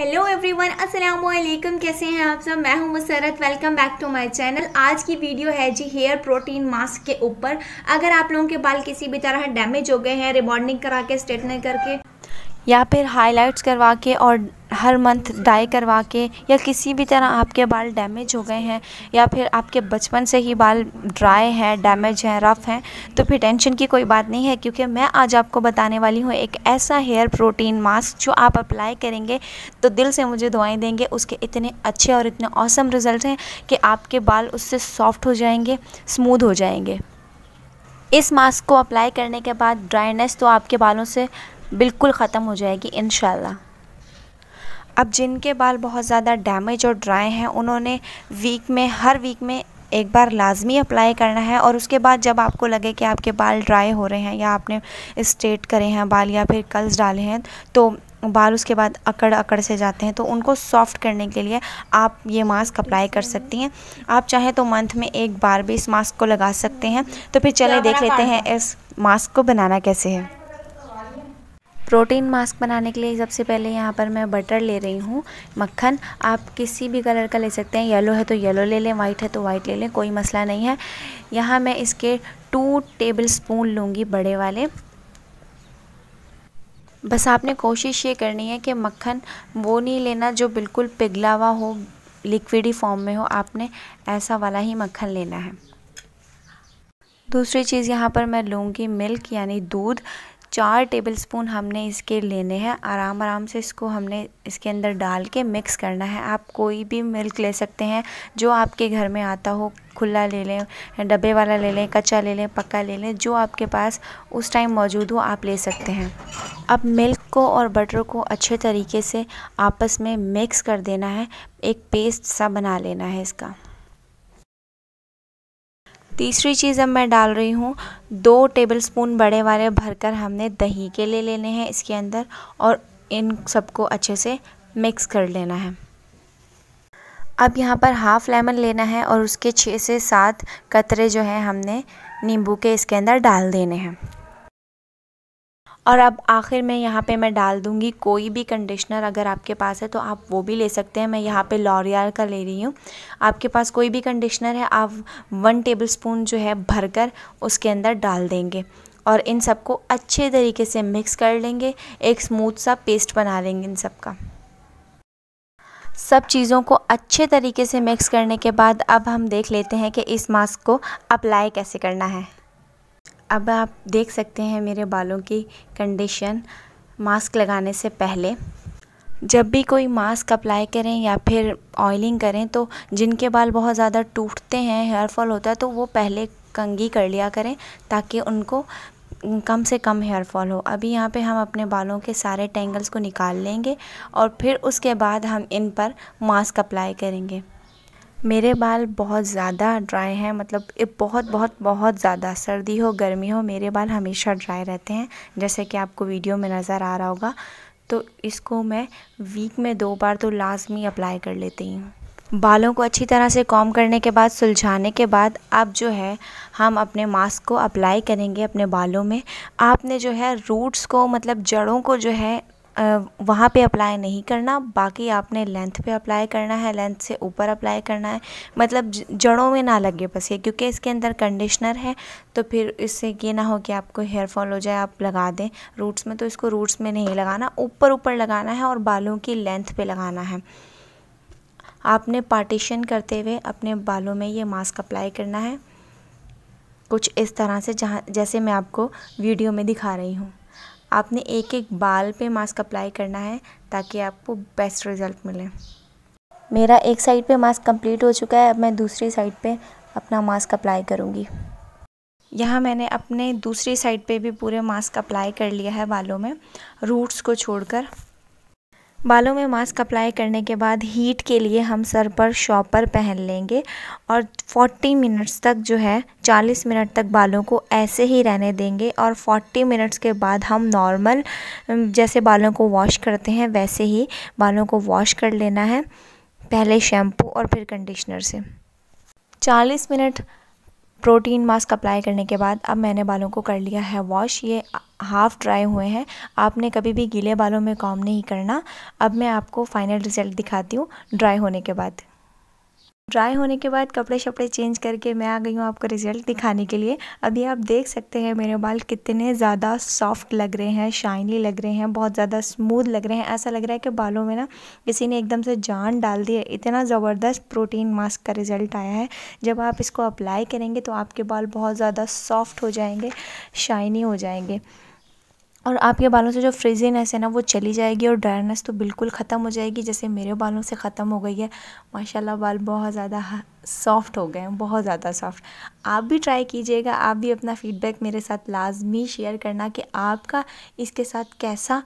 hello everyone अस्सलाम वालेकुम कैसे हैं आप सब मैं हूं Musarrat welcome back to my channel आज की वीडियो है जी हेयर प्रोटीन मास्क के ऊपर अगर आप लोगों के बाल किसी भी तरह डैमेज हो गए हैं रिबॉन्डिंग करा के स्ट्रेटनिंग करके या फिर हाईलाइट्स करवा के और हर मंथ डाई करवा के या किसी भी तरह आपके बाल डैमेज हो गए हैं या फिर आपके बचपन से ही बाल ड्राई हैं डैमेज हैं रफ़ हैं तो फिर टेंशन की कोई बात नहीं है क्योंकि मैं आज आपको बताने वाली हूँ एक ऐसा हेयर प्रोटीन मास्क जो आप अप्लाई करेंगे तो दिल से मुझे दुआएं देंगे उसके इतने अच्छे और इतने औसम रिज़ल्ट हैं कि आपके बाल उससे सॉफ्ट हो जाएंगे स्मूद हो जाएंगे इस मास्क को अप्लाई करने के बाद ड्राइनेस तो आपके बालों से बिल्कुल ख़त्म हो जाएगी इन अब जिनके बाल बहुत ज़्यादा डैमेज और ड्राई हैं उन्होंने वीक में हर वीक में एक बार लाजमी अप्लाई करना है और उसके बाद जब आपको लगे कि आपके बाल ड्राई हो रहे हैं या आपने स्ट्रेट करे हैं बाल या फिर कल्स डाले हैं तो बाल उसके बाद अकड़ अकड़ से जाते हैं तो उनको सॉफ्ट करने के लिए आप ये मास्क अप्लाई कर सकती हैं आप चाहें तो मंथ में एक बार भी इस मास्क को लगा सकते हैं तो फिर तो चले देख लेते हैं इस मास्क को बनाना कैसे है प्रोटीन मास्क बनाने के लिए सबसे पहले यहाँ पर मैं बटर ले रही हूँ मक्खन आप किसी भी कलर का ले सकते हैं येलो है तो येलो ले लें वाइट है तो वाइट ले लें कोई मसला नहीं है यहाँ मैं इसके टू टेबल स्पून लूँगी बड़े वाले बस आपने कोशिश ये करनी है कि मक्खन वो नहीं लेना जो बिल्कुल पिघला हुआ हो लिक्विडी फॉर्म में हो आपने ऐसा वाला ही मक्खन लेना है दूसरी चीज़ यहाँ पर मैं लूँगी मिल्क यानी दूध चार टेबलस्पून हमने इसके लेने हैं आराम आराम से इसको हमने इसके अंदर डाल के मिक्स करना है आप कोई भी मिल्क ले सकते हैं जो आपके घर में आता हो खुला ले लें डब्बे वाला ले लें कच्चा ले लें पक्का ले लें जो आपके पास उस टाइम मौजूद हो आप ले सकते हैं अब मिल्क को और बटर को अच्छे तरीके से आपस में मिक्स कर देना है एक पेस्ट सा बना लेना है इसका तीसरी चीज़ अब मैं डाल रही हूँ दो टेबलस्पून बड़े वाले भरकर हमने दही के ले लेने हैं इसके अंदर और इन सबको अच्छे से मिक्स कर लेना है अब यहाँ पर हाफ़ लेमन लेना है और उसके छः से सात कतरे जो हैं हमने नींबू के इसके अंदर डाल देने हैं और अब आखिर में यहाँ पे मैं डाल दूँगी कोई भी कंडीशनर अगर आपके पास है तो आप वो भी ले सकते हैं मैं यहाँ पे लॉरियल का ले रही हूँ आपके पास कोई भी कंडीशनर है आप वन टेबल स्पून जो है भरकर उसके अंदर डाल देंगे और इन सबको अच्छे तरीके से मिक्स कर लेंगे एक स्मूथ सा पेस्ट बना लेंगे इन सब का सब चीज़ों को अच्छे तरीके से मिक्स करने के बाद अब हम देख लेते हैं कि इस मास्क को अप्लाई कैसे करना है अब आप देख सकते हैं मेरे बालों की कंडीशन मास्क लगाने से पहले जब भी कोई मास्क अप्लाई करें या फिर ऑयलिंग करें तो जिनके बाल बहुत ज़्यादा टूटते हैं हेयर फॉल होता है तो वो पहले कंगी कर लिया करें ताकि उनको कम से कम हेयर फॉल हो अभी यहाँ पे हम अपने बालों के सारे टेंगल्स को निकाल लेंगे और फिर उसके बाद हम इन पर मास्क अप्लाई करेंगे मेरे बाल बहुत ज़्यादा ड्राई हैं मतलब बहुत बहुत बहुत ज़्यादा सर्दी हो गर्मी हो मेरे बाल हमेशा ड्राई रहते हैं जैसे कि आपको वीडियो में नज़र आ रहा होगा तो इसको मैं वीक में दो बार तो लाजमी अप्लाई कर लेती हूँ बालों को अच्छी तरह से कॉम करने के बाद सुलझाने के बाद अब जो है हम अपने मास्क को अप्लाई करेंगे अपने बालों में आपने जो है रूट्स को मतलब जड़ों को जो है वहाँ पे अप्लाई नहीं करना बाकी आपने लेंथ पे अप्लाई करना है लेंथ से ऊपर अप्लाई करना है मतलब जड़ों में ना लगे बस ये क्योंकि इसके अंदर कंडीशनर है तो फिर इससे ये ना हो कि आपको हेयर फॉल हो जाए आप लगा दें रूट्स में तो इसको रूट्स में नहीं लगाना ऊपर ऊपर लगाना है और बालों की लेंथ पर लगाना है आपने पार्टीशन करते हुए अपने बालों में ये मास्क अप्लाई करना है कुछ इस तरह से जहाँ जैसे मैं आपको वीडियो में दिखा रही हूँ आपने एक एक बाल पे मास्क अप्लाई करना है ताकि आपको बेस्ट रिज़ल्ट मिले मेरा एक साइड पे मास्क कंप्लीट हो चुका है अब मैं दूसरी साइड पे अपना मास्क अप्लाई करूँगी यहाँ मैंने अपने दूसरी साइड पे भी पूरे मास्क अप्लाई कर लिया है बालों में रूट्स को छोड़कर बालों में मास्क अप्लाई करने के बाद हीट के लिए हम सर पर शॉपर पहन लेंगे और 40 मिनट्स तक जो है 40 मिनट तक बालों को ऐसे ही रहने देंगे और 40 मिनट्स के बाद हम नॉर्मल जैसे बालों को वॉश करते हैं वैसे ही बालों को वॉश कर लेना है पहले शैम्पू और फिर कंडीशनर से 40 मिनट प्रोटीन मास्क अप्लाई करने के बाद अब मैंने बालों को कर लिया है वॉश ये हाफ़ ड्राई हुए हैं आपने कभी भी गीले बालों में काम नहीं करना अब मैं आपको फ़ाइनल रिज़ल्ट दिखाती हूँ ड्राई होने के बाद ड्राई होने के बाद कपड़े शपड़े चेंज करके मैं आ गई हूँ आपको रिज़ल्ट दिखाने के लिए अभी आप देख सकते हैं मेरे बाल कितने ज़्यादा सॉफ्ट लग रहे हैं शाइनी लग रहे हैं बहुत ज़्यादा स्मूथ लग रहे हैं ऐसा लग रहा है कि बालों में ना किसी ने एकदम से जान डाल दी है इतना ज़बरदस्त प्रोटीन मास्क का रिज़ल्ट आया है जब आप इसको अप्लाई करेंगे तो आपके बाल बहुत ज़्यादा सॉफ्ट हो जाएंगे शाइनी हो जाएंगे और आपके बालों से जो फ्रिजीनेस है ना वो चली जाएगी और ड्राइनेस तो बिल्कुल ख़त्म हो जाएगी जैसे मेरे बालों से ख़त्म हो गई है माशाल्लाह बाल बहुत ज़्यादा सॉफ्ट हो गए हैं बहुत ज़्यादा सॉफ्ट आप भी ट्राई कीजिएगा आप भी अपना फ़ीडबैक मेरे साथ लाजमी शेयर करना कि आपका इसके साथ कैसा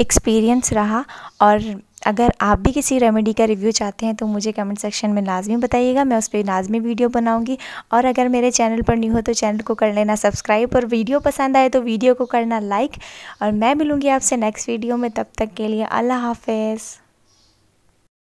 एक्सपीरियंस रहा और अगर आप भी किसी रेमेडी का रिव्यू चाहते हैं तो मुझे कमेंट सेक्शन में लाजमी बताइएगा मैं उस पर लाजमी वीडियो बनाऊंगी और अगर मेरे चैनल पर न्यू हो तो चैनल को कर लेना सब्सक्राइब और वीडियो पसंद आए तो वीडियो को करना लाइक और मैं मिलूँगी आपसे नेक्स्ट वीडियो में तब तक के लिए अल्लाह हाफिज़